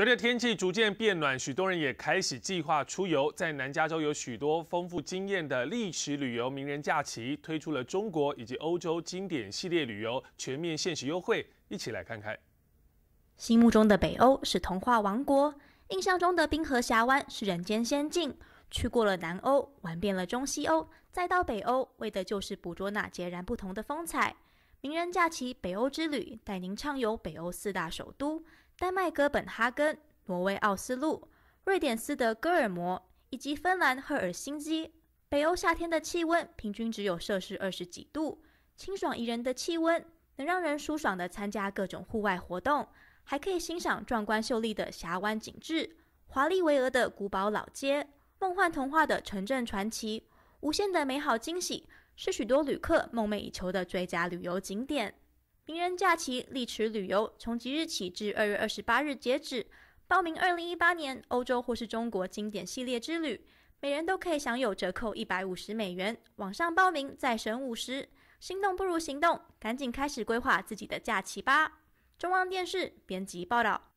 随着天气逐渐变暖，许多人也开始计划出游。在南加州有许多丰富经验的历史旅游名人假期推出了中国以及欧洲经典系列旅游全面限时优惠，一起来看看。心目中的北欧是童话王国，印象中的冰河峡湾是人间仙境。去过了南欧，玩遍了中西欧，再到北欧，为的就是捕捉那截然不同的风采。名人假期北欧之旅，带您畅游北欧四大首都。丹麦哥本哈根、挪威奥斯陆、瑞典斯德哥尔摩以及芬兰赫尔辛基，北欧夏天的气温平均只有摄氏二十几度，清爽宜人的气温能让人舒爽的参加各种户外活动，还可以欣赏壮观秀丽的峡湾景致、华丽巍峨的古堡老街、梦幻童话的城镇传奇，无限的美好惊喜是许多旅客梦寐以求的最佳旅游景点。名人假期历池旅游从即日起至二月二十八日截止，报名二零一八年欧洲或是中国经典系列之旅，每人都可以享有折扣一百五十美元，网上报名再省五十。心动不如行动，赶紧开始规划自己的假期吧！中央电视编辑报道。